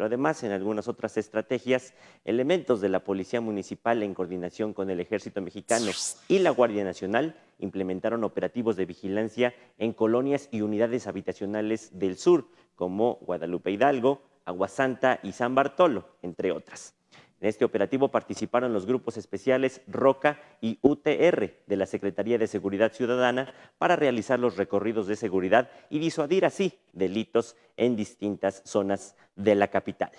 pero además en algunas otras estrategias, elementos de la Policía Municipal en coordinación con el Ejército Mexicano y la Guardia Nacional implementaron operativos de vigilancia en colonias y unidades habitacionales del sur, como Guadalupe Hidalgo, Aguasanta y San Bartolo, entre otras. En este operativo participaron los grupos especiales ROCA y UTR de la Secretaría de Seguridad Ciudadana para realizar los recorridos de seguridad y disuadir así delitos en distintas zonas de la capital.